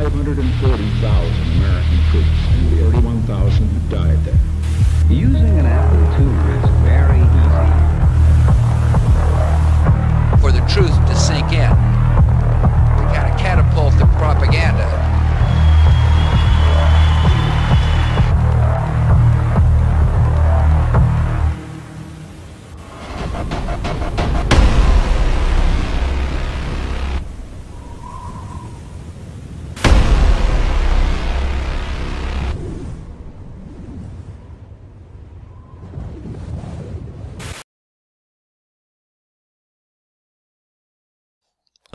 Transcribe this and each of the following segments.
540,000 American troops and 31,000 who died there. Using an Apple II is very easy. For the truth to sink in, we gotta catapult the propaganda.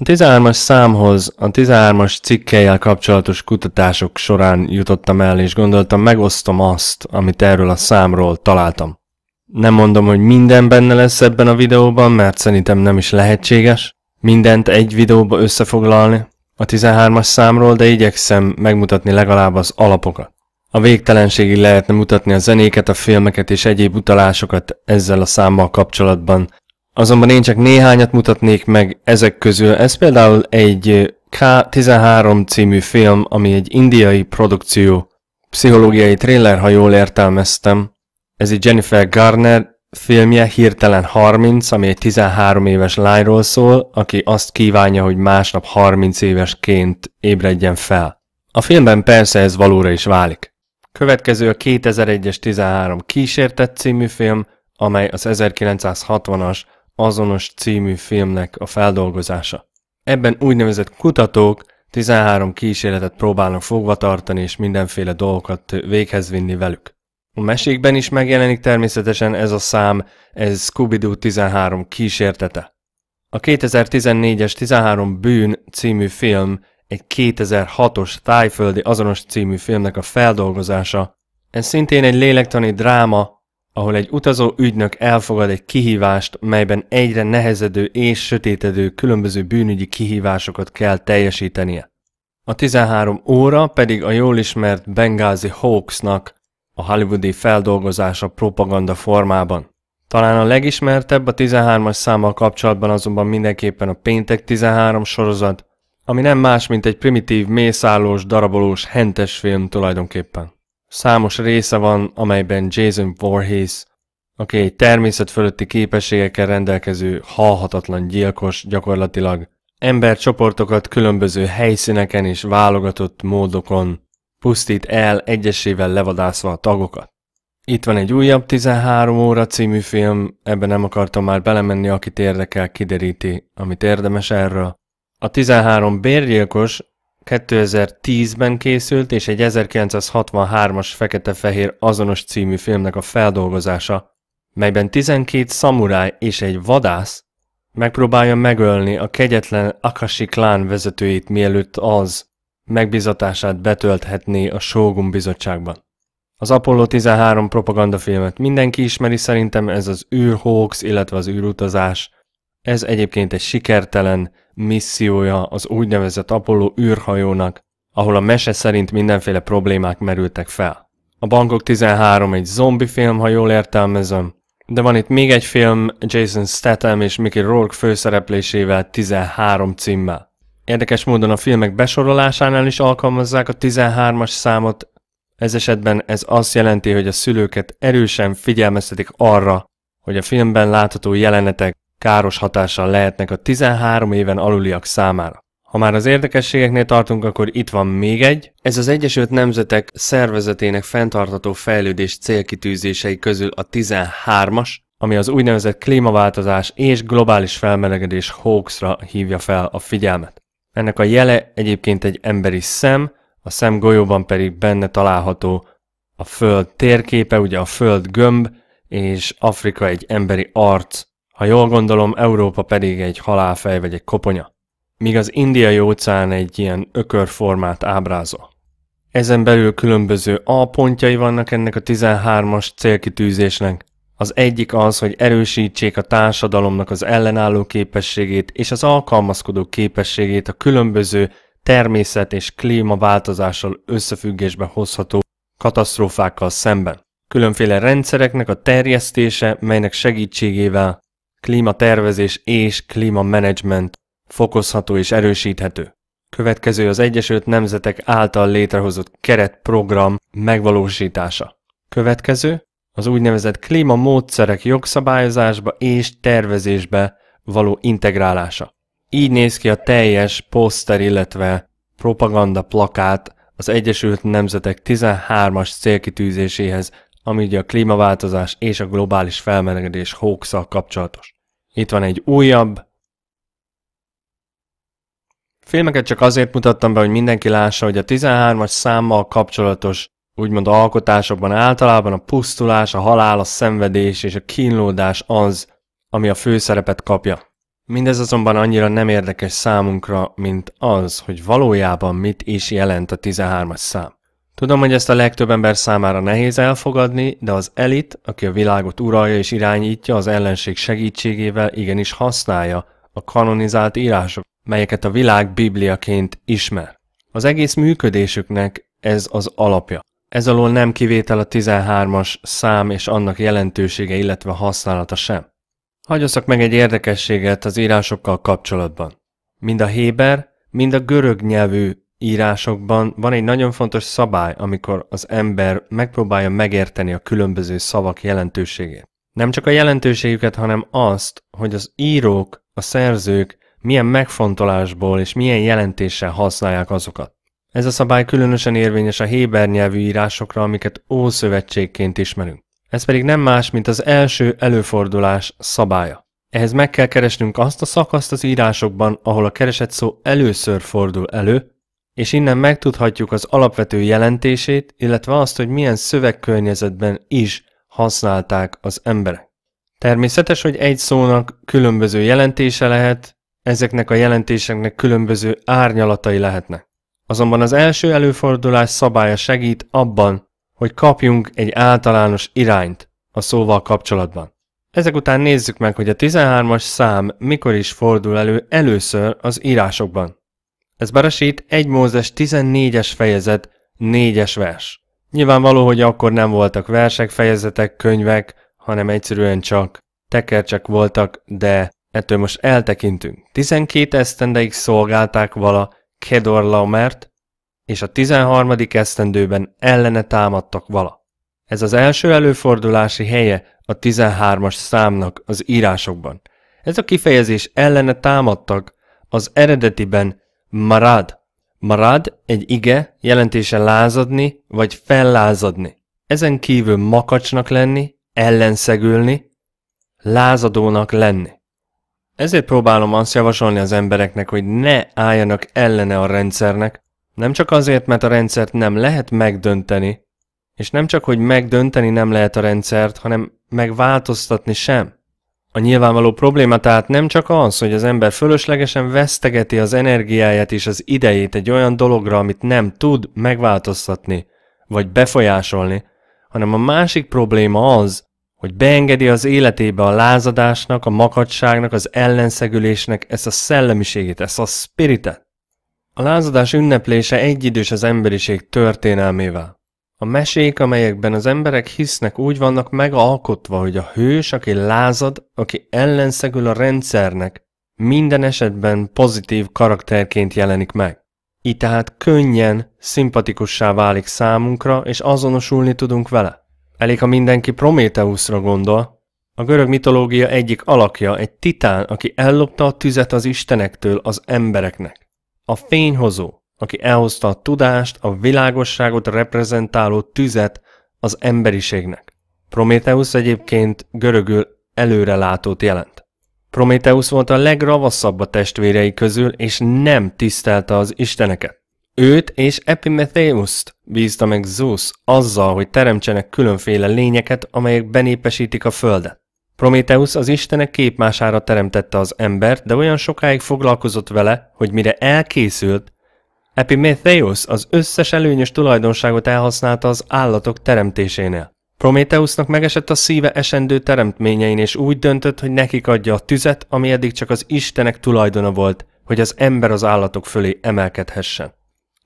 13-as számhoz a 13-as cikkelyel kapcsolatos kutatások során jutottam el, és gondoltam, megosztom azt, amit erről a számról találtam. Nem mondom, hogy minden benne lesz ebben a videóban, mert szerintem nem is lehetséges mindent egy videóba összefoglalni a 13-as számról, de igyekszem megmutatni legalább az alapokat. A végtelenségig lehetne mutatni a zenéket, a filmeket és egyéb utalásokat ezzel a számmal kapcsolatban, Azonban én csak néhányat mutatnék meg ezek közül. Ez például egy K13 című film, ami egy indiai produkció. Pszichológiai trailer, ha jól értelmeztem. Ez egy Jennifer Garner filmje, Hirtelen 30, ami egy 13 éves lányról szól, aki azt kívánja, hogy másnap 30 évesként ébredjen fel. A filmben persze ez valóra is válik. Következő a 2001-es 13 kísértett című film, amely az 1960-as azonos című filmnek a feldolgozása. Ebben úgynevezett kutatók 13 kísérletet próbálnak fogvatartani és mindenféle dolgokat véghez vinni velük. A mesékben is megjelenik természetesen ez a szám, ez Scooby-Doo 13 kísértete. A 2014-es 13 bűn című film egy 2006-os tájföldi azonos című filmnek a feldolgozása. Ez szintén egy lélektani dráma, ahol egy utazó ügynök elfogad egy kihívást, melyben egyre nehezedő és sötétedő különböző bűnügyi kihívásokat kell teljesítenie. A 13 óra pedig a jól ismert Bengázi Hawksnak a hollywoodi feldolgozása propaganda formában. Talán a legismertebb a 13-as számmal kapcsolatban azonban mindenképpen a Péntek 13 sorozat, ami nem más, mint egy primitív, mészállós, darabolós, hentes film tulajdonképpen. Számos része van, amelyben Jason Voorhees, aki egy természet fölötti képességekkel rendelkező halhatatlan gyilkos gyakorlatilag embercsoportokat különböző helyszíneken és válogatott módokon pusztít el egyesével levadászva a tagokat. Itt van egy újabb 13 óra című film, ebben nem akartam már belemenni, akit érdekel, kideríti, amit érdemes erről. A 13 bérgyilkos 2010-ben készült, és egy 1963-as fekete-fehér azonos című filmnek a feldolgozása, melyben 12 szamuráj és egy vadász megpróbálja megölni a kegyetlen Akashi klán vezetőjét, mielőtt az megbizatását betölthetné a Shogun bizottságban. Az Apollo 13 propagandafilmet mindenki ismeri szerintem, ez az űrhoax, illetve az űrutazás. Ez egyébként egy sikertelen, missziója az úgynevezett Apollo űrhajónak, ahol a mese szerint mindenféle problémák merültek fel. A Bangkok 13 egy zombi film, ha jól értelmezem, de van itt még egy film Jason Statham és Mickey Rourke főszereplésével 13 címmel. Érdekes módon a filmek besorolásánál is alkalmazzák a 13-as számot, ez esetben ez azt jelenti, hogy a szülőket erősen figyelmeztetik arra, hogy a filmben látható jelenetek káros hatással lehetnek a 13 éven aluliak számára. Ha már az érdekességeknél tartunk, akkor itt van még egy. Ez az Egyesült Nemzetek szervezetének fenntartató fejlődés célkitűzései közül a 13-as, ami az úgynevezett klímaváltozás és globális felmelegedés hoaxra hívja fel a figyelmet. Ennek a jele egyébként egy emberi szem, a szem golyóban pedig benne található a föld térképe, ugye a föld gömb, és Afrika egy emberi arc ha jól gondolom, Európa pedig egy halálfej vagy egy koponya, míg az indiai óceán egy ilyen ökörformát ábrázol. Ezen belül különböző A pontjai vannak ennek a 13-as célkitűzésnek. Az egyik az, hogy erősítsék a társadalomnak az ellenálló képességét és az alkalmazkodó képességét a különböző természet és klímaváltozással összefüggésbe hozható katasztrófákkal szemben. Különféle rendszereknek a terjesztése, melynek segítségével klímatervezés és klímamenedzsment fokozható és erősíthető. Következő az Egyesült Nemzetek által létrehozott keretprogram megvalósítása. Következő az úgynevezett klímamódszerek jogszabályozásba és tervezésbe való integrálása. Így néz ki a teljes poszter, illetve propaganda plakát az Egyesült Nemzetek 13-as célkitűzéséhez, ami ugye a klímaváltozás és a globális felmelegedés hoaxa kapcsolatos. Itt van egy újabb. Filmeket csak azért mutattam be, hogy mindenki lássa, hogy a 13-as számmal kapcsolatos úgymond alkotásokban általában a pusztulás, a halál, a szenvedés és a kínlódás az, ami a főszerepet kapja. Mindez azonban annyira nem érdekes számunkra, mint az, hogy valójában mit is jelent a 13-as szám. Tudom, hogy ezt a legtöbb ember számára nehéz elfogadni, de az elit, aki a világot uralja és irányítja, az ellenség segítségével igenis használja a kanonizált írások, melyeket a világ bibliaként ismer. Az egész működésüknek ez az alapja. Ez alól nem kivétel a 13-as szám és annak jelentősége, illetve használata sem. Hagyoszak meg egy érdekességet az írásokkal kapcsolatban. Mind a héber, mind a görög nyelvű írásokban van egy nagyon fontos szabály, amikor az ember megpróbálja megérteni a különböző szavak jelentőségét. Nem csak a jelentőségüket, hanem azt, hogy az írók, a szerzők milyen megfontolásból és milyen jelentéssel használják azokat. Ez a szabály különösen érvényes a héber nyelvű írásokra, amiket Ószövetségként ismerünk. Ez pedig nem más, mint az első előfordulás szabálya. Ehhez meg kell keresnünk azt a szakaszt az írásokban, ahol a keresett szó először fordul elő, és innen megtudhatjuk az alapvető jelentését, illetve azt, hogy milyen szövegkörnyezetben is használták az emberek. Természetes, hogy egy szónak különböző jelentése lehet, ezeknek a jelentéseknek különböző árnyalatai lehetnek. Azonban az első előfordulás szabálya segít abban, hogy kapjunk egy általános irányt a szóval kapcsolatban. Ezek után nézzük meg, hogy a 13-as szám mikor is fordul elő először az írásokban. Ez Beresít 1 Mózes 14-es fejezet, 4-es vers. Nyilvánvaló, hogy akkor nem voltak versek, fejezetek, könyvek, hanem egyszerűen csak tekercsek voltak, de ettől most eltekintünk. 12 esztendeig szolgálták vala Kedor Laumert, és a 13. esztendőben ellene támadtak vala. Ez az első előfordulási helye a 13-as számnak az írásokban. Ez a kifejezés ellene támadtak az eredetiben Marad. Marad egy ige jelentése lázadni vagy fellázadni. Ezen kívül makacsnak lenni, ellenszegülni, lázadónak lenni. Ezért próbálom azt javasolni az embereknek, hogy ne álljanak ellene a rendszernek, nem csak azért, mert a rendszert nem lehet megdönteni, és nem csak, hogy megdönteni nem lehet a rendszert, hanem megváltoztatni sem. A nyilvánvaló probléma tehát nem csak az, hogy az ember fölöslegesen vesztegeti az energiáját és az idejét egy olyan dologra, amit nem tud megváltoztatni vagy befolyásolni, hanem a másik probléma az, hogy beengedi az életébe a lázadásnak, a makadságnak, az ellenszegülésnek ezt a szellemiségét, ezt a spiritet. A lázadás ünneplése egyidős az emberiség történelmével. A mesék, amelyekben az emberek hisznek, úgy vannak megalkotva, hogy a hős, aki lázad, aki ellenszegül a rendszernek, minden esetben pozitív karakterként jelenik meg. Így tehát könnyen szimpatikussá válik számunkra, és azonosulni tudunk vele. Elég, ha mindenki Prométeuszra gondol. A görög mitológia egyik alakja egy titán, aki ellopta a tüzet az istenektől az embereknek. A fényhozó, aki elhozta a tudást, a világosságot reprezentáló tüzet az emberiségnek. Prométeusz egyébként görögül előrelátót jelent. Prométeusz volt a legravaszabb a testvérei közül, és nem tisztelte az isteneket. Őt és Epimetheuszt bízta meg Zeus azzal, hogy teremtsenek különféle lényeket, amelyek benépesítik a földet. Prométeusz az istenek képmására teremtette az embert, de olyan sokáig foglalkozott vele, hogy mire elkészült, Epimetheus az összes előnyös tulajdonságot elhasználta az állatok teremtésénél. Prométeusnak megesett a szíve esendő teremtményein, és úgy döntött, hogy nekik adja a tüzet, ami eddig csak az istenek tulajdona volt, hogy az ember az állatok fölé emelkedhessen.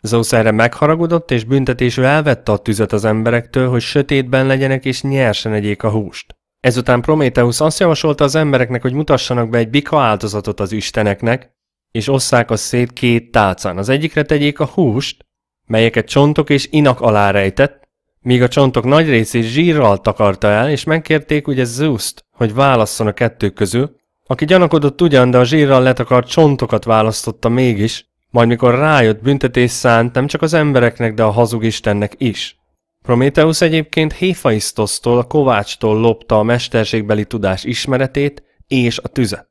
Zeus erre megharagudott, és büntetésül elvette a tüzet az emberektől, hogy sötétben legyenek és nyersen egyék a húst. Ezután Prométeus azt javasolta az embereknek, hogy mutassanak be egy bika áldozatot az isteneknek, és osszák azt szét két tálcán. Az egyikre tegyék a húst, melyeket csontok és inak alá rejtett, míg a csontok nagy részét zsírral takarta el, és megkérték ugye Zeus-t, hogy válasszon a kettő közül, aki gyanakodott ugyan, de a zsírral letakart csontokat választotta mégis, majd mikor rájött büntetés szánt nem csak az embereknek, de a hazug istennek is. Prométeusz egyébként Héfaisztosztól, a kovácstól lopta a mesterségbeli tudás ismeretét és a tüzet.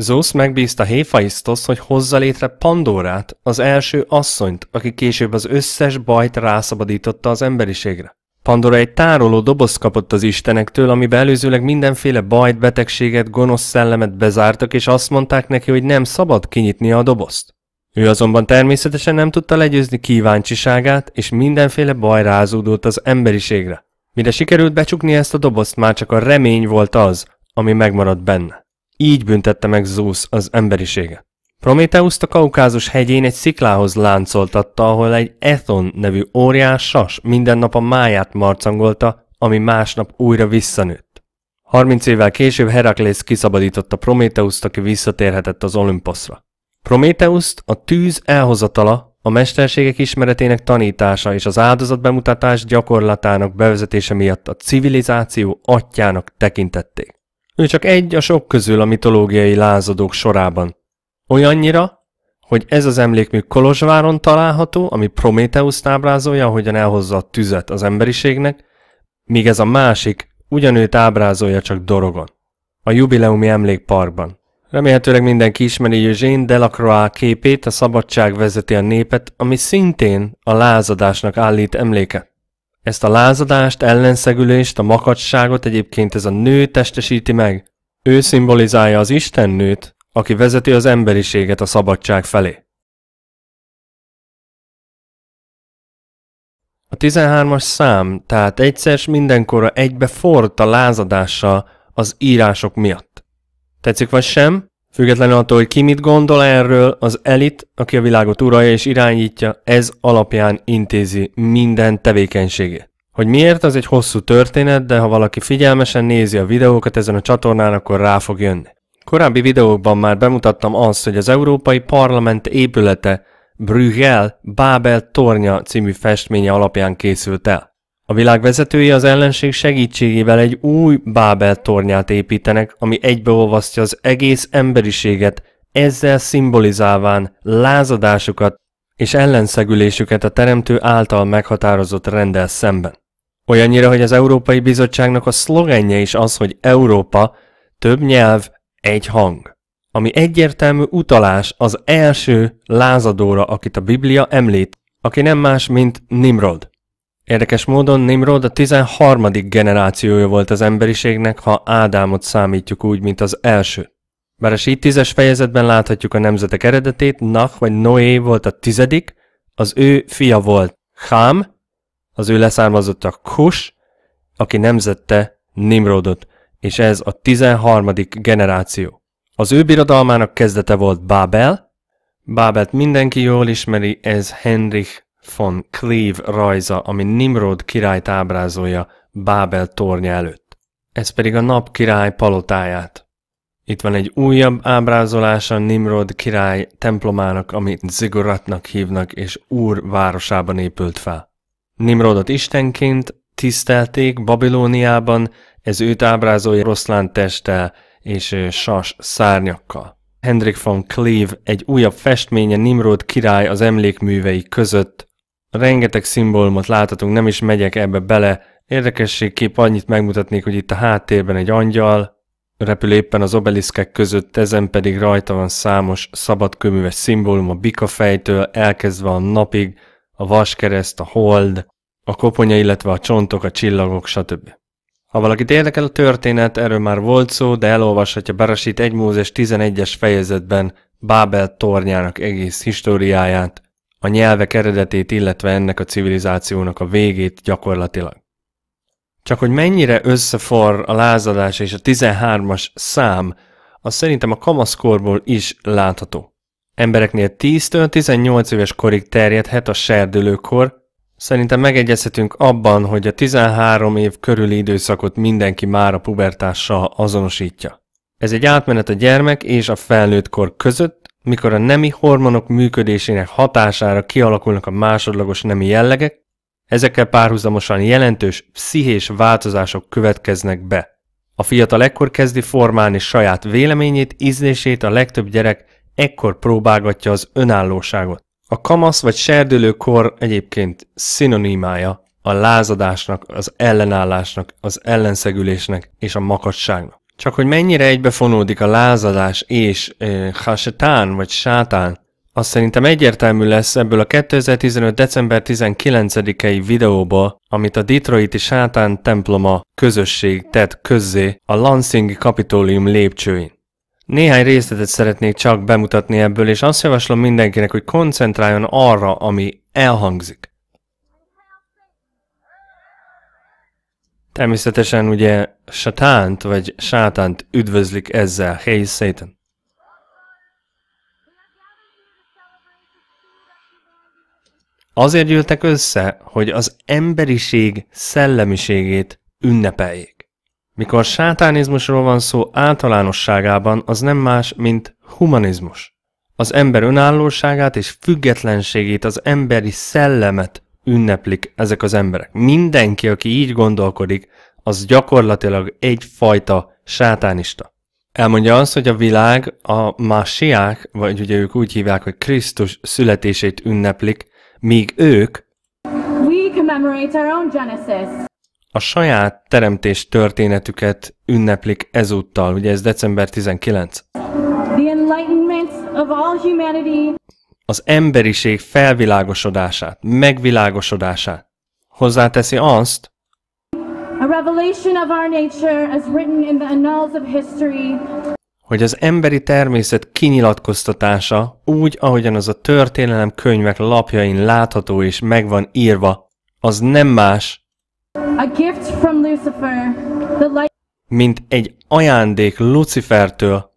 Zeus megbízta Héfaisztosz, hogy hozza létre Pandórát, az első asszonyt, aki később az összes bajt rászabadította az emberiségre. Pandora egy tároló doboz kapott az istenektől, amibe előzőleg mindenféle bajt, betegséget, gonosz szellemet bezártak, és azt mondták neki, hogy nem szabad kinyitnia a dobozt. Ő azonban természetesen nem tudta legyőzni kíváncsiságát, és mindenféle baj rázódott az emberiségre. Mire sikerült becsukni ezt a dobozt, már csak a remény volt az, ami megmaradt benne. Így büntette meg Zeus az emberiséget. Prométeuszt a Kaukázus hegyén egy sziklához láncoltatta, ahol egy Ethon nevű óriás sas minden nap a máját marcangolta, ami másnap újra visszanőtt. 30 évvel később Heraklész kiszabadította Prométeuszt, aki visszatérhetett az Olimposzra. Prométeuszt a tűz elhozatala, a mesterségek ismeretének tanítása és az áldozat bemutatás gyakorlatának bevezetése miatt a civilizáció atyának tekintették. Ő csak egy a sok közül a mitológiai lázadók sorában. Olyannyira, hogy ez az emlékmű Kolozsváron található, ami Prométeus ábrázolja, ahogyan elhozza a tüzet az emberiségnek, míg ez a másik ugyanőt ábrázolja csak Dorogon, a jubileumi emlékparkban. Remélhetőleg mindenki ismeri Eugène Delacroix képét, a szabadság vezeti a népet, ami szintén a lázadásnak állít emléket. Ezt a lázadást, ellenszegülést, a makacságot egyébként ez a nő testesíti meg. Ő szimbolizálja az Isten nőt, aki vezeti az emberiséget a szabadság felé. A 13-as szám tehát egyszer s mindenkorra egybe forrt a lázadással az írások miatt. Tetszik vagy sem? Függetlenül attól, hogy ki mit gondol erről, az elit, aki a világot uralja és irányítja, ez alapján intézi minden tevékenységét. Hogy miért, az egy hosszú történet, de ha valaki figyelmesen nézi a videókat ezen a csatornán, akkor rá fog jönni. Korábbi videókban már bemutattam azt, hogy az Európai Parlament épülete Brüggel Bábel tornya című festménye alapján készült el. A világ vezetői az ellenség segítségével egy új Bábel tornyát építenek, ami egybeolvasztja az egész emberiséget, ezzel szimbolizálván lázadásukat és ellenszegülésüket a teremtő által meghatározott rendel szemben. Olyannyira, hogy az Európai Bizottságnak a szlogenje is az, hogy Európa több nyelv, egy hang, ami egyértelmű utalás az első lázadóra, akit a Biblia említ, aki nem más, mint Nimrod. Érdekes módon Nimrod a 13. generációja volt az emberiségnek, ha Ádámot számítjuk úgy, mint az első. Bár a tízes fejezetben láthatjuk a nemzetek eredetét, Nach vagy Noé volt a tizedik, az ő fia volt Hám, az ő leszármazotta Kus, aki nemzette Nimrodot, és ez a 13. generáció. Az ő birodalmának kezdete volt Bábel, Bábelt mindenki jól ismeri, ez Henrik von Cleve rajza, ami Nimrod királyt ábrázolja Bábel tornya előtt. Ez pedig a nap király palotáját. Itt van egy újabb ábrázolása Nimrod király templomának, amit Ziguratnak hívnak, és Úr városában épült fel. Nimrodot istenként tisztelték Babilóniában, ez őt ábrázolja roszlán testtel és sas szárnyakkal. Hendrik von Cleve egy újabb festménye Nimrod király az emlékművei között Rengeteg szimbólumot láthatunk, nem is megyek ebbe bele. Érdekességképp annyit megmutatnék, hogy itt a háttérben egy angyal repül éppen az obeliszkek között, ezen pedig rajta van számos szabadkőműves szimbólum a bikafejtől, elkezdve a napig, a vaskereszt, a hold, a koponya, illetve a csontok, a csillagok, stb. Ha valakit érdekel a történet, erről már volt szó, de elolvashatja Barasit 1 Mózes 11-es fejezetben Bábel tornyának egész históriáját, a nyelvek eredetét, illetve ennek a civilizációnak a végét gyakorlatilag. Csak hogy mennyire összefor a lázadás és a 13-as szám, az szerintem a kamaszkorból is látható. Embereknél 10-től 18 éves korig terjedhet a serdülőkor, Szerintem megegyezhetünk abban, hogy a 13 év körüli időszakot mindenki már a pubertással azonosítja. Ez egy átmenet a gyermek és a felnőtt kor között, mikor a nemi hormonok működésének hatására kialakulnak a másodlagos nemi jellegek, ezekkel párhuzamosan jelentős pszichés változások következnek be. A fiatal ekkor kezdi formálni saját véleményét, ízlését, a legtöbb gyerek ekkor próbálgatja az önállóságot. A kamasz vagy kor egyébként szinonimája a lázadásnak, az ellenállásnak, az ellenszegülésnek és a makadságnak. Csak hogy mennyire egybefonódik a lázadás és e, hasetán vagy sátán, az szerintem egyértelmű lesz ebből a 2015. december 19-i videóba, amit a Detroiti sátán temploma közösség tett közzé a Lansing Kapitólium lépcsőin. Néhány részletet szeretnék csak bemutatni ebből, és azt javaslom mindenkinek, hogy koncentráljon arra, ami elhangzik. Természetesen ugye satánt vagy sátánt üdvözlik ezzel, Hey Satan! Azért gyűltek össze, hogy az emberiség szellemiségét ünnepeljék. Mikor sátánizmusról van szó általánosságában, az nem más, mint humanizmus. Az ember önállóságát és függetlenségét, az emberi szellemet ünneplik ezek az emberek. Mindenki, aki így gondolkodik, az gyakorlatilag egyfajta sátánista. Elmondja azt, hogy a világ a másiák, vagy ugye ők úgy hívják, hogy Krisztus születését ünneplik, míg ők a saját teremtés történetüket ünneplik ezúttal, ugye ez december 19 az emberiség felvilágosodását, megvilágosodását. Hozzáteszi azt, A revelation of our nature as written in the annals of history hogy az emberi természet kinyilatkoztatása úgy, ahogyan az a történelem könyvek lapjain látható és megvan írva, az nem más, a gift from Lucifer, the light mint egy ajándék Lucifertől,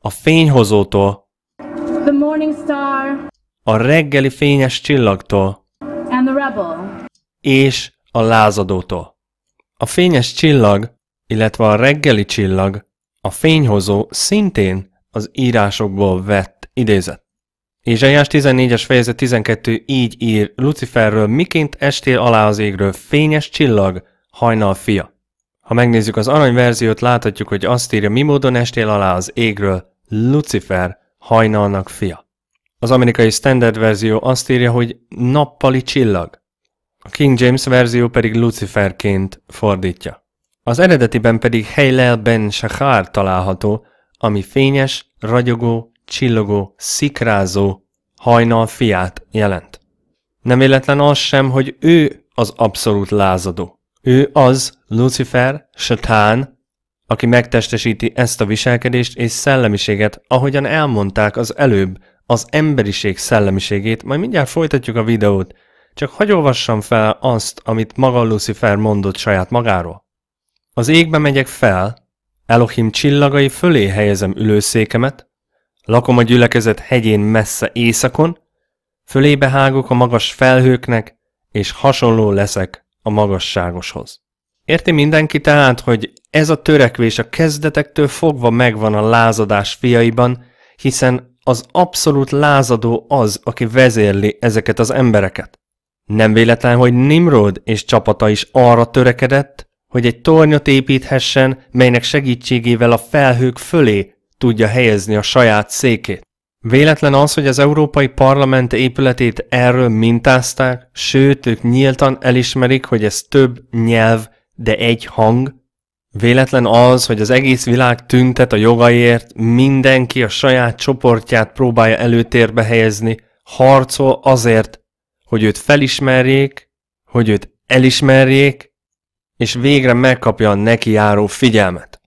a fényhozótól, the morning star, a reggeli fényes csillagtól, and the rebel, és a lázadótól. A fényes csillag, illetve a reggeli csillag, a fényhozó szintén az írásokból vett idézet. Ézsaiás 14-es fejezet 12 így ír Luciferről, miként estél alá az égről fényes csillag, hajnal fia. Ha megnézzük az arany verziót, láthatjuk, hogy azt írja, mi módon estél alá az égről Lucifer, Hajnalnak fia. Az amerikai standard verzió azt írja, hogy nappali csillag. A King James verzió pedig Luciferként fordítja. Az eredetiben pedig Heilel ben Shachar található, ami fényes, ragyogó, csillogó, szikrázó hajnal fiát jelent. Nem véletlen az sem, hogy ő az abszolút lázadó. Ő az Lucifer, Satán, aki megtestesíti ezt a viselkedést és szellemiséget, ahogyan elmondták az előbb, az emberiség szellemiségét, majd mindjárt folytatjuk a videót. Csak hagy olvassam fel azt, amit maga Lucifer mondott saját magáról. Az égbe megyek fel, Elohim csillagai fölé helyezem ülőszékemet, lakom a gyülekezet hegyén messze éjszakon, fölébe hágok a magas felhőknek, és hasonló leszek a magasságoshoz. Érti mindenki tehát, hogy ez a törekvés a kezdetektől fogva megvan a lázadás fiaiban, hiszen az abszolút lázadó az, aki vezérli ezeket az embereket. Nem véletlen, hogy Nimrod és csapata is arra törekedett, hogy egy tornyot építhessen, melynek segítségével a felhők fölé tudja helyezni a saját székét. Véletlen az, hogy az Európai Parlament épületét erről mintázták, sőt, ők nyíltan elismerik, hogy ez több nyelv, de egy hang, Véletlen az, hogy az egész világ tüntet a jogaiért, mindenki a saját csoportját próbálja előtérbe helyezni, harcol azért, hogy őt felismerjék, hogy őt elismerjék, és végre megkapja a neki járó figyelmet.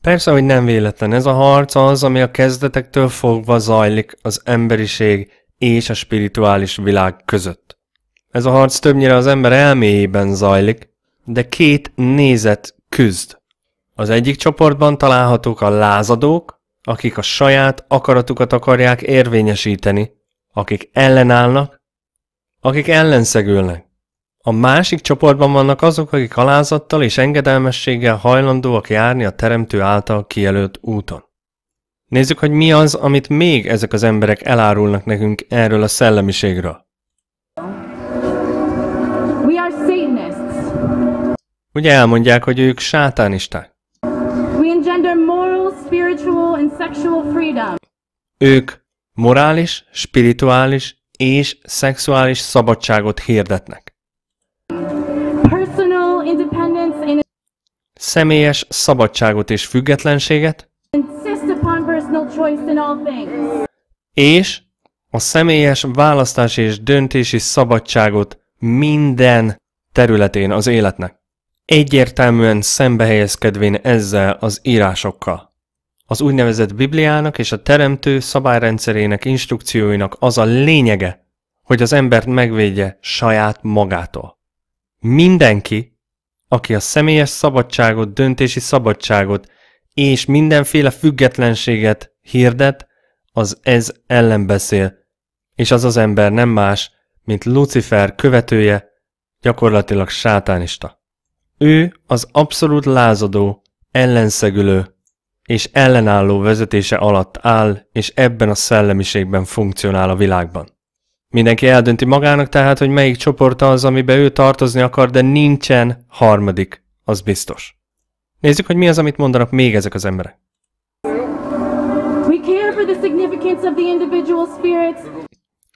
Persze, hogy nem véletlen ez a harc az, ami a kezdetektől fogva zajlik az emberiség és a spirituális világ között. Ez a harc többnyire az ember elméjében zajlik, de két nézet Küzd. Az egyik csoportban találhatók a lázadók, akik a saját akaratukat akarják érvényesíteni, akik ellenállnak, akik ellenszegülnek. A másik csoportban vannak azok, akik alázattal és engedelmességgel hajlandóak járni a teremtő által kijelölt úton. Nézzük, hogy mi az, amit még ezek az emberek elárulnak nekünk erről a szellemiségről. Ugye elmondják, hogy ők sátánisták. We moral, and Ők morális, spirituális és szexuális szabadságot hirdetnek. and Személyes szabadságot és függetlenséget. És a személyes választás és döntési szabadságot minden területén az életnek. Egyértelműen szembehelyezkedvén ezzel az írásokkal. Az úgynevezett Bibliának és a teremtő szabályrendszerének instrukcióinak az a lényege, hogy az embert megvédje saját magától. Mindenki, aki a személyes szabadságot, döntési szabadságot és mindenféle függetlenséget hirdet, az ez ellen beszél, és az az ember nem más, mint Lucifer követője, gyakorlatilag sátánista. Ő az abszolút lázadó, ellenszegülő és ellenálló vezetése alatt áll, és ebben a szellemiségben funkcionál a világban. Mindenki eldönti magának tehát, hogy melyik csoport az, amibe ő tartozni akar, de nincsen harmadik, az biztos. Nézzük, hogy mi az, amit mondanak még ezek az emberek. We care for the significance of the individual spirits.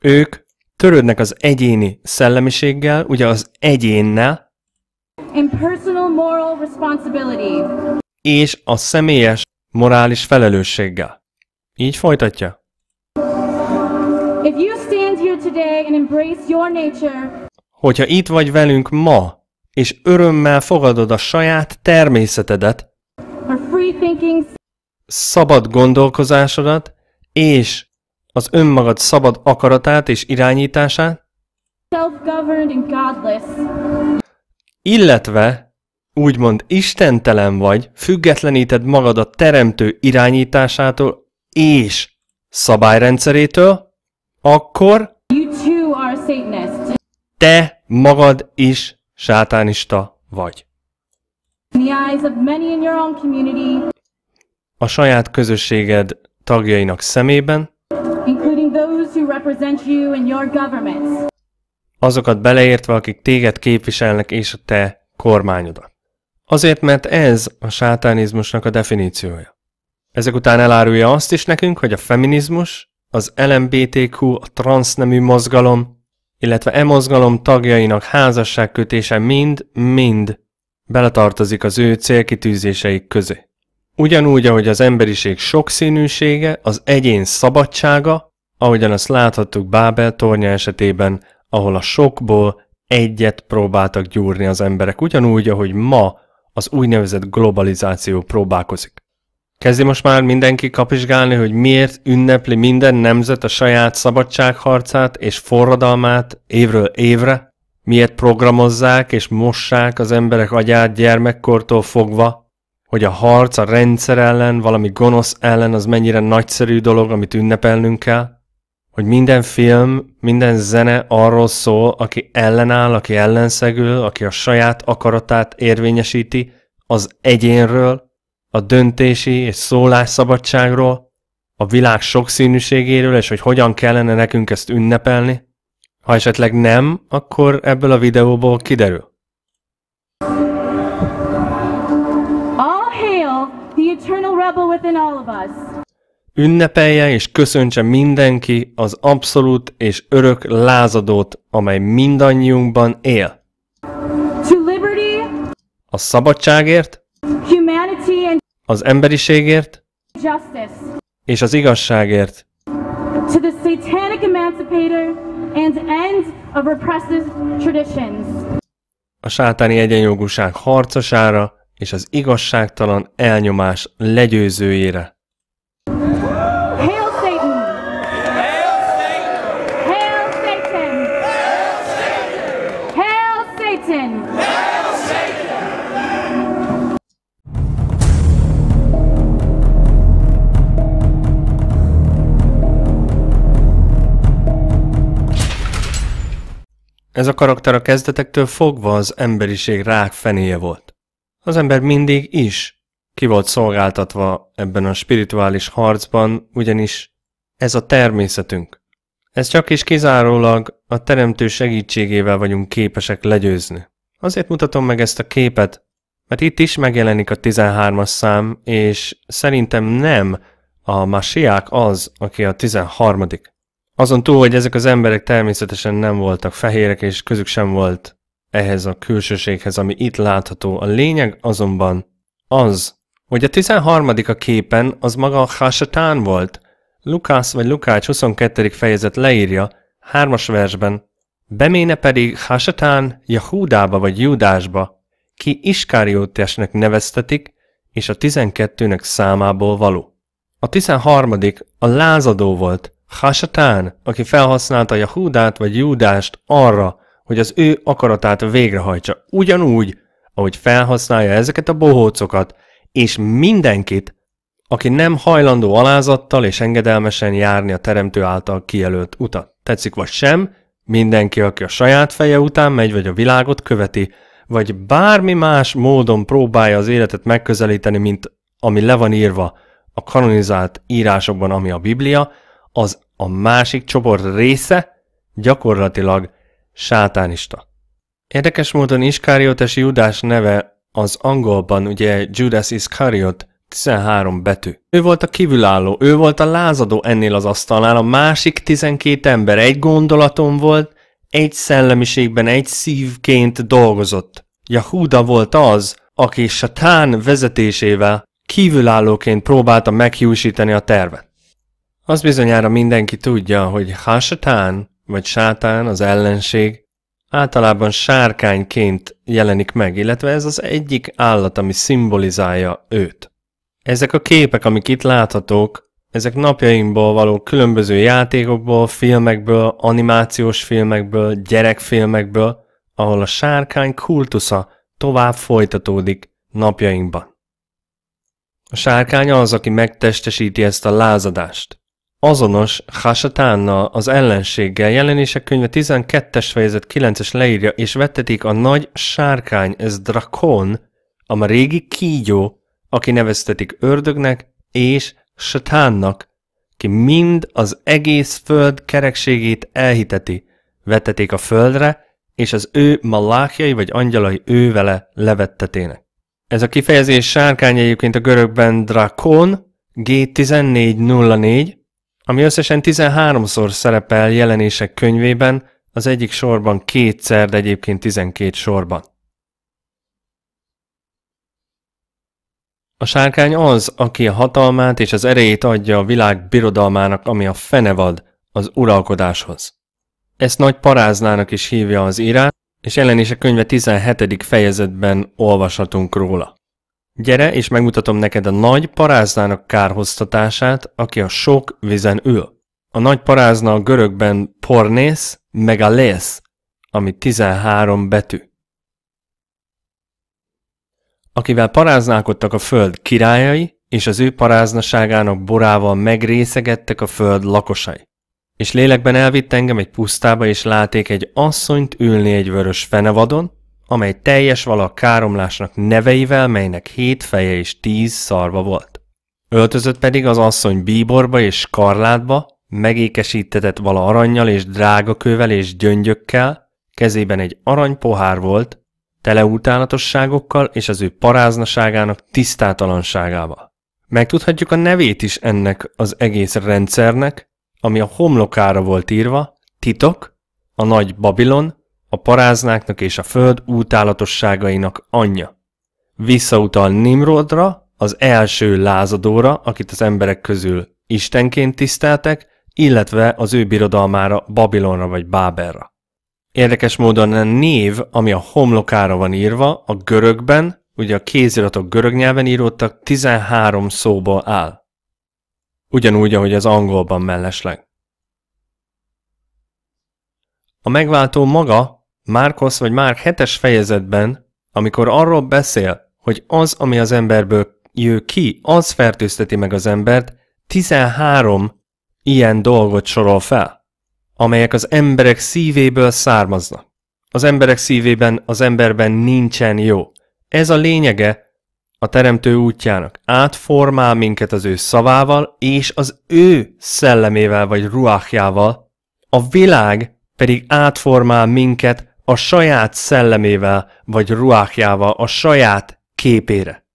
Ők törődnek az egyéni szellemiséggel, ugye az egyénnel, and personal moral responsibility. És a személyes morális felelősséggel. Így folytatja. If you stand here today and embrace your nature, hogyha itt vagy velünk ma, és örömmel fogadod a saját természetedet, szabad gondolkozásodat, és az önmagad szabad akaratát és irányítását, illetve úgymond istentelen vagy, függetleníted magad a teremtő irányításától és szabályrendszerétől, akkor te magad is sátánista vagy. A saját közösséged tagjainak szemében, azokat beleértve, akik téged képviselnek és a te kormányodat. Azért, mert ez a sátánizmusnak a definíciója. Ezek után elárulja azt is nekünk, hogy a feminizmus, az LMBTQ, a transznemű mozgalom, illetve e mozgalom tagjainak házasságkötése mind-mind beletartozik az ő célkitűzéseik közé. Ugyanúgy, ahogy az emberiség sokszínűsége, az egyén szabadsága, ahogyan azt láthattuk Bábel tornya esetében ahol a sokból egyet próbáltak gyúrni az emberek, ugyanúgy, ahogy ma az úgynevezett globalizáció próbálkozik. Kezdi most már mindenki kapizsgálni, hogy miért ünnepli minden nemzet a saját szabadságharcát és forradalmát évről évre, miért programozzák és mossák az emberek agyát gyermekkortól fogva, hogy a harc a rendszer ellen, valami gonosz ellen az mennyire nagyszerű dolog, amit ünnepelnünk kell, hogy minden film, minden zene arról szól, aki ellenáll, aki ellenszegül, aki a saját akaratát érvényesíti, az egyénről, a döntési és szólásszabadságról, a világ sokszínűségéről, és hogy hogyan kellene nekünk ezt ünnepelni. Ha esetleg nem, akkor ebből a videóból kiderül. All hail the eternal rebel within all of us. Ünnepelje és köszöntse mindenki az abszolút és örök lázadót, amely mindannyiunkban él. To liberty, a szabadságért, humanity and az emberiségért justice, és az igazságért. To the satanic emancipator and end of repressive traditions. A sátáni egyenjogúság harcosára és az igazságtalan elnyomás legyőzőjére. Ez a karakter a kezdetektől fogva az emberiség fenéje volt. Az ember mindig is ki volt szolgáltatva ebben a spirituális harcban, ugyanis ez a természetünk. Ez csak is kizárólag a teremtő segítségével vagyunk képesek legyőzni. Azért mutatom meg ezt a képet, mert itt is megjelenik a 13-as szám, és szerintem nem a Masiák az, aki a 13 -dik. Azon túl, hogy ezek az emberek természetesen nem voltak fehérek, és közük sem volt ehhez a külsőséghez, ami itt látható. A lényeg azonban az, hogy a 13. a képen az maga a Hasatán volt. Lukász vagy Lukács 22. fejezet leírja, hármas versben, Beméne pedig Hasatán Jahúdába vagy Júdásba, ki Iskáriótesnek neveztetik, és a tizenkettőnek számából való. A tizenharmadik a lázadó volt, Hasatán, aki felhasználta a Jahúdát vagy Júdást arra, hogy az ő akaratát végrehajtsa, ugyanúgy, ahogy felhasználja ezeket a bohócokat, és mindenkit, aki nem hajlandó alázattal és engedelmesen járni a teremtő által kijelölt utat. Tetszik vagy sem, mindenki, aki a saját feje után megy, vagy a világot követi, vagy bármi más módon próbálja az életet megközelíteni, mint ami le van írva a kanonizált írásokban, ami a Biblia, az a másik csoport része gyakorlatilag sátánista. Érdekes módon Iskáriotes Judás neve az angolban ugye Judas Iscariot 13 betű. Ő volt a kívülálló, ő volt a lázadó ennél az asztalnál, a másik 12 ember egy gondolaton volt, egy szellemiségben, egy szívként dolgozott. Jahuda volt az, aki satán vezetésével kívülállóként próbálta meghiúsítani a tervet. Az bizonyára mindenki tudja, hogy Hasatán vagy sátán, az ellenség, általában sárkányként jelenik meg, illetve ez az egyik állat, ami szimbolizálja őt. Ezek a képek, amik itt láthatók, ezek napjainkból való különböző játékokból, filmekből, animációs filmekből, gyerekfilmekből, ahol a sárkány kultusza tovább folytatódik napjainkban. A sárkány az, aki megtestesíti ezt a lázadást azonos Hasatánna az ellenséggel jelenések könyve 12-es fejezet 9-es leírja, és vettetik a nagy sárkány, ez drakon, a régi kígyó, aki neveztetik ördögnek és satánnak, ki mind az egész föld kerekségét elhiteti, vetteték a földre, és az ő malákjai vagy angyalai ővele levettetének. Ez a kifejezés sárkány egyébként a görögben drakon, G1404, ami összesen 13-szor szerepel jelenések könyvében, az egyik sorban kétszer, de egyébként 12 sorban. A sárkány az, aki a hatalmát és az erejét adja a világ birodalmának, ami a fenevad, az uralkodáshoz. Ezt nagy paráznának is hívja az írás, és jelenése könyve 17. fejezetben olvashatunk róla. Gyere, és megmutatom neked a nagy paráznának kárhoztatását, aki a sok vizen ül. A nagy parázna a görögben pornész, meg a lész, ami 13 betű. Akivel paráználkodtak a föld királyai, és az ő paráznaságának borával megrészegettek a föld lakosai. És lélekben elvitt engem egy pusztába, és láték egy asszonyt ülni egy vörös fenevadon, amely teljes valak káromlásnak neveivel, melynek hét feje és tíz szarva volt. Öltözött pedig az asszony bíborba és karlátba, megékesítetett vala aranyjal és drágakővel és gyöngyökkel, kezében egy arany pohár volt, tele utánatosságokkal és az ő paráznaságának tisztátalanságával. Megtudhatjuk a nevét is ennek az egész rendszernek, ami a homlokára volt írva, titok, a nagy Babilon, a paráznáknak és a föld útálatosságainak anyja. Visszautal Nimrodra, az első lázadóra, akit az emberek közül istenként tiszteltek, illetve az ő birodalmára, Babilonra vagy Báberra. Érdekes módon a név, ami a homlokára van írva, a görögben, ugye a kéziratok görög nyelven íródtak, 13 szóból áll. Ugyanúgy, ahogy az angolban mellesleg. A megváltó maga Márkosz vagy már hetes fejezetben, amikor arról beszél, hogy az, ami az emberből jő ki, az fertőzteti meg az embert, 13 ilyen dolgot sorol fel, amelyek az emberek szívéből származnak. Az emberek szívében, az emberben nincsen jó. Ez a lényege a teremtő útjának. Átformál minket az ő szavával, és az ő szellemével vagy ruachjával, a világ pedig átformál minket a saját szellemével vagy ruhájával a saját képére.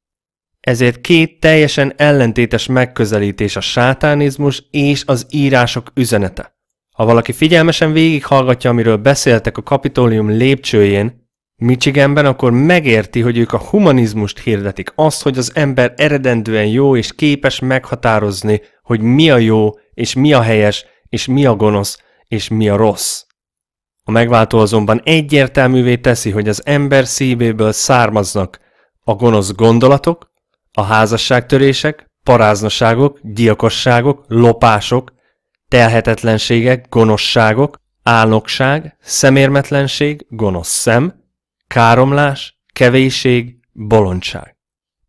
Ezért két teljesen ellentétes megközelítés a sátánizmus és az írások üzenete. Ha valaki figyelmesen végighallgatja, amiről beszéltek a Kapitolium lépcsőjén, Michiganben akkor megérti, hogy ők a humanizmust hirdetik, azt, hogy az ember eredendően jó és képes meghatározni, hogy mi a jó, és mi a helyes, és mi a gonosz, és mi a rossz. A megváltó azonban egyértelművé teszi, hogy az ember szívéből származnak a gonosz gondolatok, a házasságtörések, paráznaságok, gyilkosságok, lopások, telhetetlenségek, gonoszságok, álnokság, szemérmetlenség, gonosz szem, káromlás, kevéség, bolondság.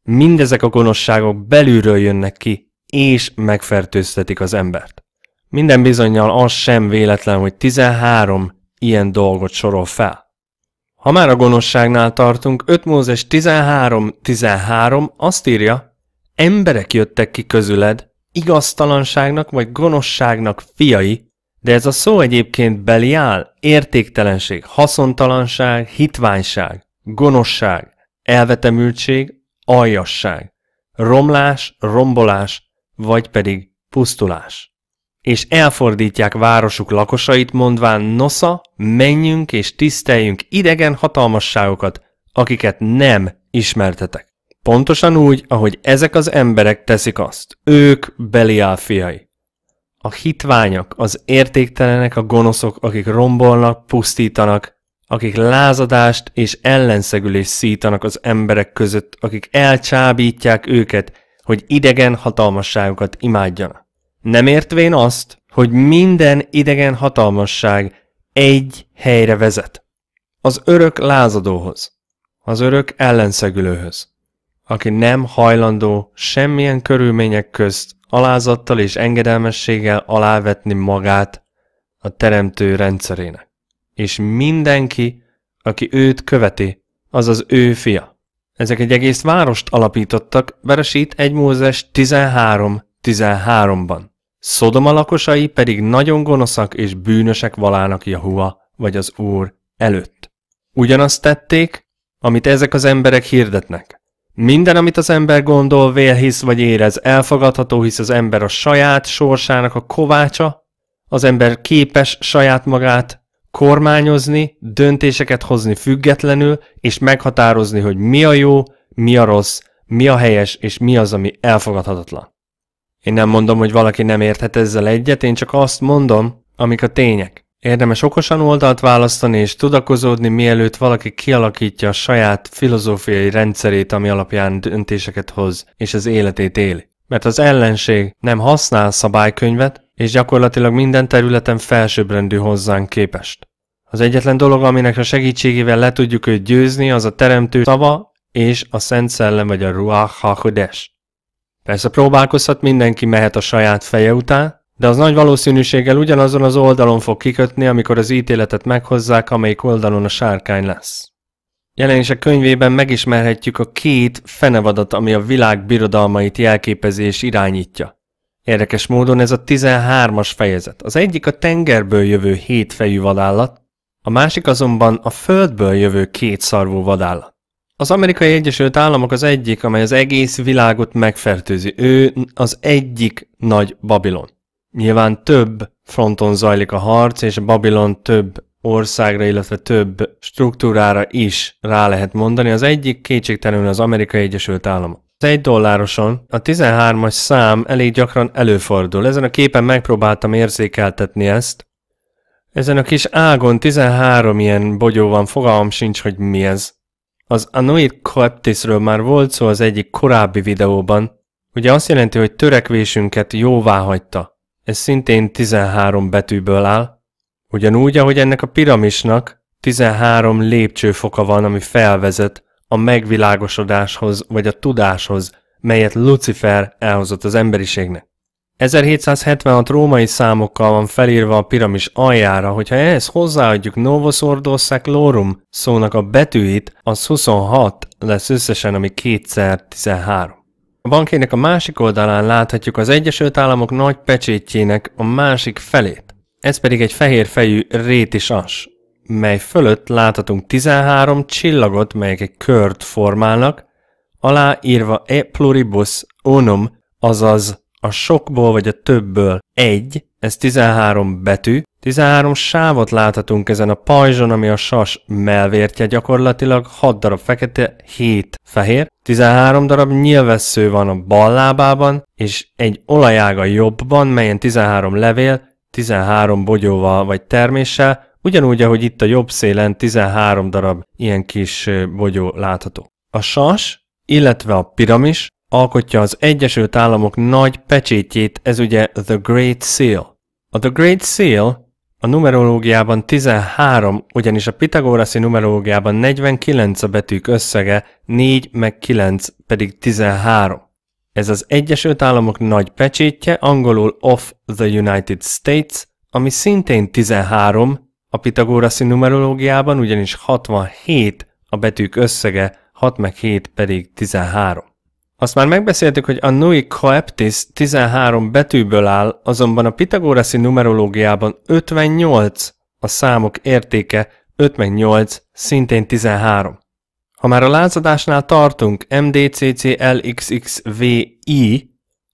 Mindezek a gonoszságok belülről jönnek ki, és megfertőztetik az embert. Minden bizonyal az sem véletlen, hogy 13 ilyen dolgot sorol fel. Ha már a gonoszságnál tartunk, 5 Mózes 13.13 azt írja, emberek jöttek ki közüled, igaztalanságnak vagy gonoszságnak fiai, de ez a szó egyébként beliál, értéktelenség, haszontalanság, hitványság, gonoszság, elvetemültség, aljasság, romlás, rombolás, vagy pedig pusztulás és elfordítják városuk lakosait, mondván nosza, menjünk és tiszteljünk idegen hatalmasságokat, akiket nem ismertetek. Pontosan úgy, ahogy ezek az emberek teszik azt. Ők Belial fiai. A hitványak, az értéktelenek, a gonoszok, akik rombolnak, pusztítanak, akik lázadást és ellenszegülést szítanak az emberek között, akik elcsábítják őket, hogy idegen hatalmasságokat imádjanak. Nem értvén azt, hogy minden idegen hatalmasság egy helyre vezet. Az örök lázadóhoz, az örök ellenszegülőhöz, aki nem hajlandó semmilyen körülmények közt alázattal és engedelmességgel alávetni magát a teremtő rendszerének. És mindenki, aki őt követi, az az ő fia. Ezek egy egész várost alapítottak, Beresít 1 Mózes 13 ban Szodoma lakosai pedig nagyon gonoszak és bűnösek valának Jahua, vagy az Úr előtt. Ugyanazt tették, amit ezek az emberek hirdetnek. Minden, amit az ember gondol, vél, hisz vagy érez, elfogadható, hisz az ember a saját sorsának a kovácsa, az ember képes saját magát kormányozni, döntéseket hozni függetlenül, és meghatározni, hogy mi a jó, mi a rossz, mi a helyes, és mi az, ami elfogadhatatlan. Én nem mondom, hogy valaki nem érthet ezzel egyet, én csak azt mondom, amik a tények. Érdemes okosan oldalt választani és tudakozódni, mielőtt valaki kialakítja a saját filozófiai rendszerét, ami alapján döntéseket hoz, és az életét éli. Mert az ellenség nem használ szabálykönyvet, és gyakorlatilag minden területen felsőbbrendű hozzánk képest. Az egyetlen dolog, aminek a segítségével le tudjuk őt győzni, az a teremtő szava és a Szent Szellem vagy a Ruach HaKodesh. Persze próbálkozhat mindenki, mehet a saját feje után, de az nagy valószínűséggel ugyanazon az oldalon fog kikötni, amikor az ítéletet meghozzák, amelyik oldalon a sárkány lesz. Jelenések könyvében megismerhetjük a két fenevadat, ami a világ birodalmait jelképezi és irányítja. Érdekes módon ez a 13-as fejezet. Az egyik a tengerből jövő hétfejű vadállat, a másik azonban a földből jövő kétszarvú vadállat. Az amerikai Egyesült Államok az egyik, amely az egész világot megfertőzi. Ő az egyik nagy Babilon. Nyilván több fronton zajlik a harc, és Babilon több országra, illetve több struktúrára is rá lehet mondani. Az egyik kétségtelenül az Amerikai Egyesült Államok. Az egy dollároson a 13-as szám elég gyakran előfordul. Ezen a képen megpróbáltam érzékeltetni ezt. Ezen a kis ágon 13 ilyen bogyó van, fogalmam sincs, hogy mi ez. Az Anoid Coeptisről már volt szó az egyik korábbi videóban, ugye azt jelenti, hogy törekvésünket jóvá hagyta. Ez szintén 13 betűből áll, ugyanúgy, ahogy ennek a piramisnak 13 lépcsőfoka van, ami felvezet a megvilágosodáshoz vagy a tudáshoz, melyet Lucifer elhozott az emberiségnek. 1776 római számokkal van felírva a piramis aljára, hogyha ehhez hozzáadjuk Novus Ordo Seclorum szónak a betűit, az 26 lesz összesen, ami 2 x 13. A bankének a másik oldalán láthatjuk az Egyesült Államok nagy pecsétjének a másik felét. Ez pedig egy fehér fejű rétis as, mely fölött láthatunk 13 csillagot, melyek egy kört formálnak, alá írva e pluribus unum, azaz a sokból vagy a többből egy, ez 13 betű, 13 sávot láthatunk ezen a pajzson, ami a sas melvértje gyakorlatilag, 6 darab fekete, 7 fehér, 13 darab nyilvessző van a bal lábában, és egy olajága jobban, melyen 13 levél, 13 bogyóval vagy terméssel, ugyanúgy, ahogy itt a jobb szélen 13 darab ilyen kis bogyó látható. A sas, illetve a piramis alkotja az Egyesült Államok nagy pecsétjét, ez ugye The Great Seal. A The Great Seal a numerológiában 13, ugyanis a pitagoraszi numerológiában 49 a betűk összege, 4 meg 9 pedig 13. Ez az Egyesült Államok nagy pecsétje, angolul of the United States, ami szintén 13, a pitagoraszi numerológiában ugyanis 67 a betűk összege, 6 meg 7 pedig 13. Azt már megbeszéltük, hogy a Nui Coeptis 13 betűből áll, azonban a pitagoraszi numerológiában 58 a számok értéke, 58 szintén 13. Ha már a lázadásnál tartunk, MDCCLXXVI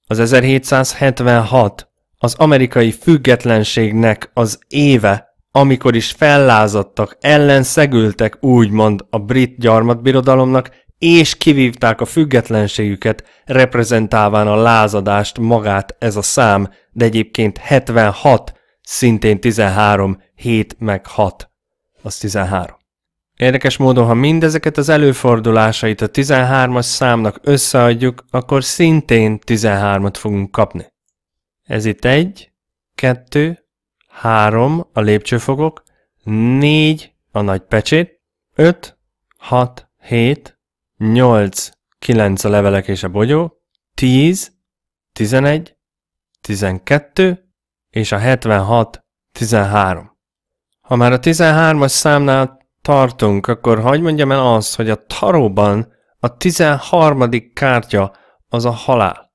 az 1776 az amerikai függetlenségnek az éve, amikor is fellázadtak, ellenszegültek úgymond a brit gyarmatbirodalomnak, és kivívták a függetlenségüket, reprezentálván a lázadást magát ez a szám, de egyébként 76, szintén 13, 7 meg 6, az 13. Érdekes módon, ha mindezeket az előfordulásait a 13-as számnak összeadjuk, akkor szintén 13-at fogunk kapni. Ez itt 1, 2, 3 a lépcsőfogok, 4 a nagy pecsét, 5, 6, 7, 8, 9 a levelek és a bogyó, 10, 11, 12 és a 76, 13. Ha már a 13-as számnál tartunk, akkor hagyd mondjam el azt, hogy a taróban a 13. kártya az a halál.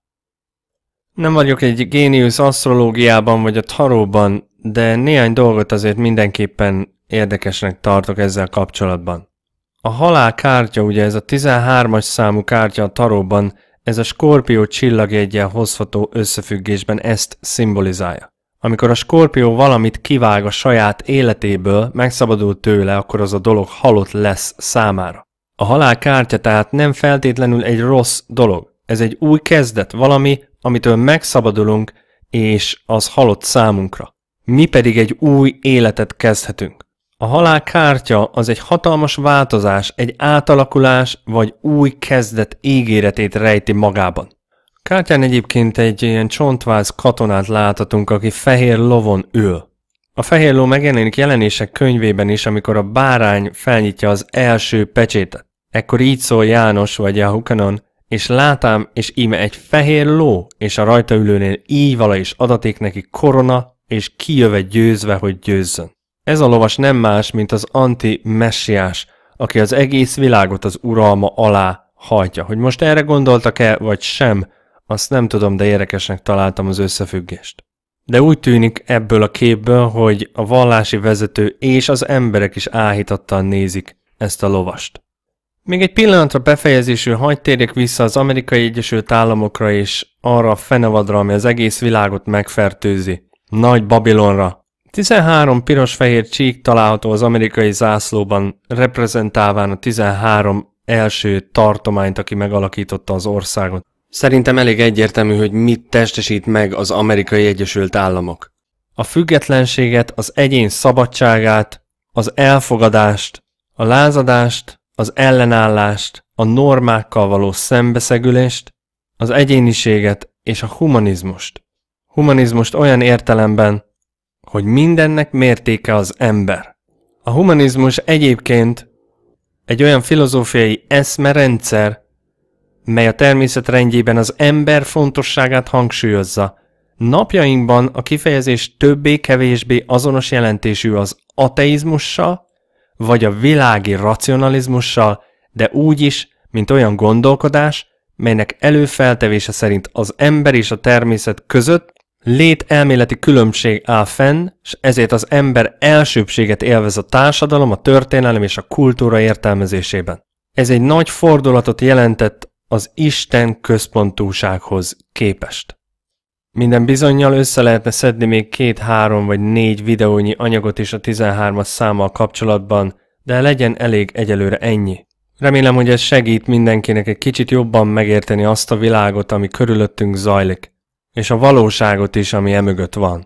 Nem vagyok egy géniusz asztrológiában vagy a taróban, de néhány dolgot azért mindenképpen érdekesnek tartok ezzel kapcsolatban. A halál kártya, ugye ez a 13-as számú kártya a taróban, ez a skorpió csillagjegyel hozható összefüggésben ezt szimbolizálja. Amikor a skorpió valamit kivág a saját életéből, megszabadul tőle, akkor az a dolog halott lesz számára. A halál kártya tehát nem feltétlenül egy rossz dolog. Ez egy új kezdet, valami, amitől megszabadulunk, és az halott számunkra. Mi pedig egy új életet kezdhetünk. A kártya az egy hatalmas változás, egy átalakulás vagy új kezdet ígéretét rejti magában. Kártyán egyébként egy ilyen csontváz katonát láthatunk, aki fehér lovon ül. A fehér ló megjelenik jelenések könyvében is, amikor a bárány felnyitja az első pecsétet. Ekkor így szól János vagy Jahukanon, és látám, és íme egy fehér ló, és a rajta ülőnél így vala is adaték neki korona, és kijöve győzve, hogy győzzön. Ez a lovas nem más, mint az anti-messiás, aki az egész világot az uralma alá hajtja. Hogy most erre gondoltak-e, vagy sem, azt nem tudom, de érdekesnek találtam az összefüggést. De úgy tűnik ebből a képből, hogy a vallási vezető és az emberek is áhítattal nézik ezt a lovast. Még egy pillanatra befejezésül hagyd térjek vissza az Amerikai Egyesült Államokra és arra a fenevadra, ami az egész világot megfertőzi. Nagy Babilonra, 13 piros-fehér csík található az amerikai zászlóban, reprezentálván a 13 első tartományt, aki megalakította az országot. Szerintem elég egyértelmű, hogy mit testesít meg az amerikai Egyesült Államok. A függetlenséget, az egyén szabadságát, az elfogadást, a lázadást, az ellenállást, a normákkal való szembeszegülést, az egyéniséget és a humanizmust. Humanizmust olyan értelemben, hogy mindennek mértéke az ember. A humanizmus egyébként egy olyan filozófiai eszmerendszer, mely a természet rendjében az ember fontosságát hangsúlyozza. Napjainkban a kifejezés többé-kevésbé azonos jelentésű az ateizmussal, vagy a világi racionalizmussal, de úgy is, mint olyan gondolkodás, melynek előfeltevése szerint az ember és a természet között Lét-elméleti különbség áll fenn, és ezért az ember elsőbséget élvez a társadalom, a történelem és a kultúra értelmezésében. Ez egy nagy fordulatot jelentett az Isten központúsághoz képest. Minden bizonyal össze lehetne szedni még két-három vagy négy videónyi anyagot is a 13-as számmal kapcsolatban, de legyen elég egyelőre ennyi. Remélem, hogy ez segít mindenkinek egy kicsit jobban megérteni azt a világot, ami körülöttünk zajlik és a valóságot is, ami emögött van.